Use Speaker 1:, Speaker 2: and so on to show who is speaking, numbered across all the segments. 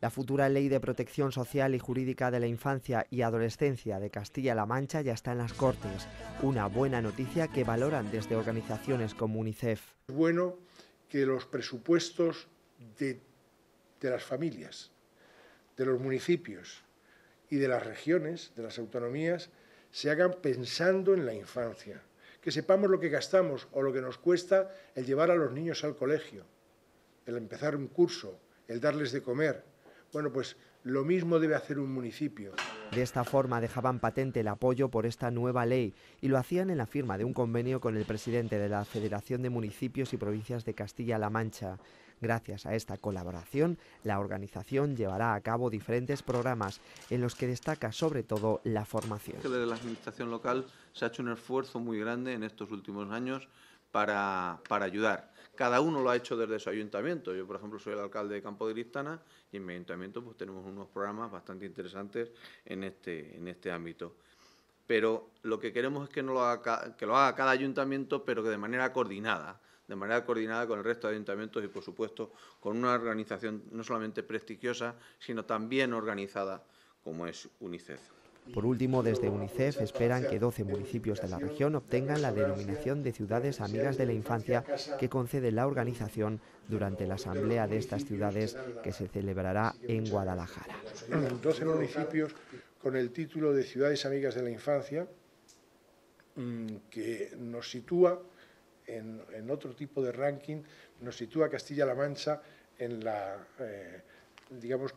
Speaker 1: La futura Ley de Protección Social y Jurídica de la Infancia y Adolescencia de Castilla-La Mancha ya está en las Cortes, una buena noticia que valoran desde organizaciones como UNICEF.
Speaker 2: Es bueno que los presupuestos de, las familias, de los municipios y de las regiones, de las autonomías, se hagan pensando en la infancia, que sepamos lo que gastamos o lo que nos cuesta el llevar a los niños al colegio, el empezar un curso, el darles de comer, bueno, pues lo mismo debe hacer un municipio.
Speaker 1: De esta forma dejaban patente el apoyo por esta nueva ley y lo hacían en la firma de un convenio con el presidente de la Federación de Municipios y Provincias de Castilla-La Mancha. Gracias a esta colaboración, la organización llevará a cabo diferentes programas en los que destaca sobre todo la formación.
Speaker 3: "...de la administración local se ha hecho un esfuerzo muy grande en estos últimos años para, ayudar. Cada uno lo ha hecho desde su ayuntamiento. Yo, por ejemplo, soy el alcalde de Campo de Listana y en mi ayuntamiento pues, tenemos unos programas bastante interesantes en este, este ámbito. Pero lo que queremos es que, lo haga, que lo haga cada ayuntamiento, pero que de manera coordinada de manera coordinada con el resto de ayuntamientos y, por supuesto, con una organización no solamente prestigiosa, sino también organizada como es UNICEF.
Speaker 1: Por último, desde UNICEF esperan que 12 municipios de la región obtengan la denominación de ciudades amigas de la infancia que concede la organización durante la asamblea de estas ciudades que se celebrará en Guadalajara.
Speaker 2: 12 municipios con el título de ciudades amigas de la infancia mm, que nos sitúa en, otro tipo de ranking, nos sitúa Castilla-La Mancha en la... Eh,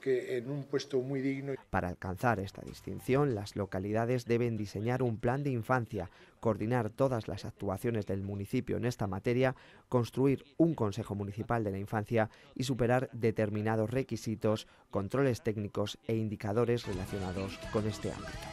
Speaker 2: que en un puesto muy digno.
Speaker 1: Para alcanzar esta distinción, las localidades deben diseñar un plan de infancia, coordinar todas las actuaciones del municipio en esta materia, construir un Consejo Municipal de la Infancia y superar determinados requisitos, controles técnicos e indicadores relacionados con este ámbito.